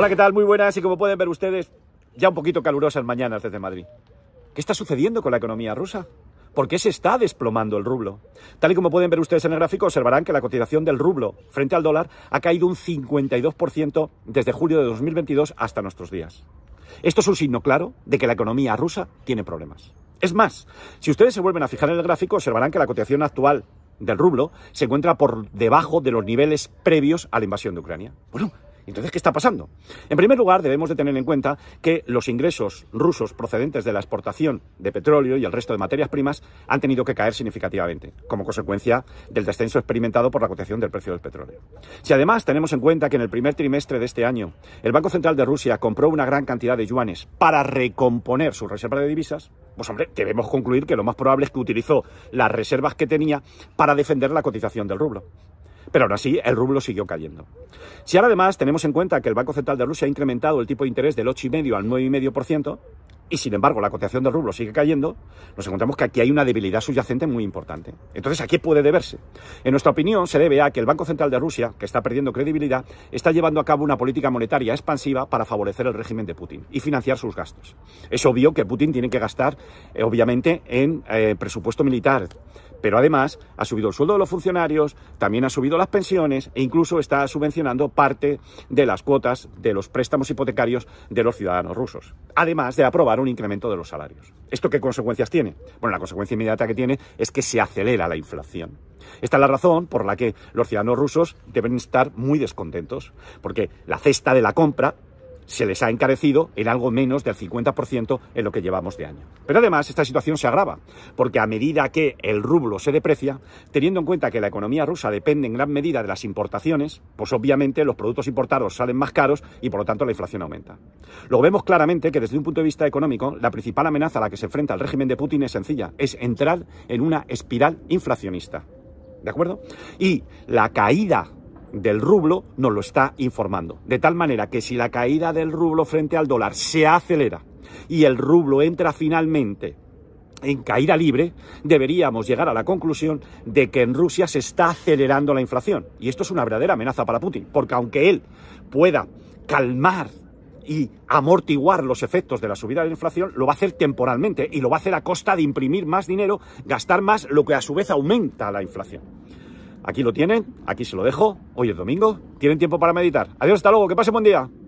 Hola, ¿qué tal? Muy buenas y como pueden ver ustedes, ya un poquito calurosas mañanas desde Madrid. ¿Qué está sucediendo con la economía rusa? ¿Por qué se está desplomando el rublo? Tal y como pueden ver ustedes en el gráfico, observarán que la cotización del rublo frente al dólar ha caído un 52% desde julio de 2022 hasta nuestros días. Esto es un signo claro de que la economía rusa tiene problemas. Es más, si ustedes se vuelven a fijar en el gráfico, observarán que la cotización actual del rublo se encuentra por debajo de los niveles previos a la invasión de Ucrania. Entonces, ¿qué está pasando? En primer lugar, debemos de tener en cuenta que los ingresos rusos procedentes de la exportación de petróleo y el resto de materias primas han tenido que caer significativamente, como consecuencia del descenso experimentado por la cotización del precio del petróleo. Si además tenemos en cuenta que en el primer trimestre de este año el Banco Central de Rusia compró una gran cantidad de yuanes para recomponer su reserva de divisas, pues hombre, debemos concluir que lo más probable es que utilizó las reservas que tenía para defender la cotización del rublo. Pero aún así, el rublo siguió cayendo. Si ahora además tenemos en cuenta que el Banco Central de Rusia ha incrementado el tipo de interés del 8,5 al 9,5%, y sin embargo la cotización del rublo sigue cayendo, nos encontramos que aquí hay una debilidad subyacente muy importante. Entonces, ¿a qué puede deberse? En nuestra opinión, se debe a que el Banco Central de Rusia, que está perdiendo credibilidad, está llevando a cabo una política monetaria expansiva para favorecer el régimen de Putin y financiar sus gastos. Es obvio que Putin tiene que gastar, eh, obviamente, en eh, presupuesto militar, pero además ha subido el sueldo de los funcionarios, también ha subido las pensiones e incluso está subvencionando parte de las cuotas de los préstamos hipotecarios de los ciudadanos rusos, además de aprobar un incremento de los salarios. ¿Esto qué consecuencias tiene? Bueno, la consecuencia inmediata que tiene es que se acelera la inflación. Esta es la razón por la que los ciudadanos rusos deben estar muy descontentos, porque la cesta de la compra se les ha encarecido en algo menos del 50% en lo que llevamos de año. Pero además esta situación se agrava, porque a medida que el rublo se deprecia, teniendo en cuenta que la economía rusa depende en gran medida de las importaciones, pues obviamente los productos importados salen más caros y por lo tanto la inflación aumenta. Lo vemos claramente que desde un punto de vista económico, la principal amenaza a la que se enfrenta el régimen de Putin es sencilla, es entrar en una espiral inflacionista. ¿De acuerdo? Y la caída del rublo nos lo está informando. De tal manera que si la caída del rublo frente al dólar se acelera y el rublo entra finalmente en caída libre, deberíamos llegar a la conclusión de que en Rusia se está acelerando la inflación. Y esto es una verdadera amenaza para Putin, porque aunque él pueda calmar y amortiguar los efectos de la subida de la inflación, lo va a hacer temporalmente y lo va a hacer a costa de imprimir más dinero, gastar más, lo que a su vez aumenta la inflación. Aquí lo tienen, aquí se lo dejo. Hoy es domingo, tienen tiempo para meditar. Adiós, hasta luego, que pase buen día.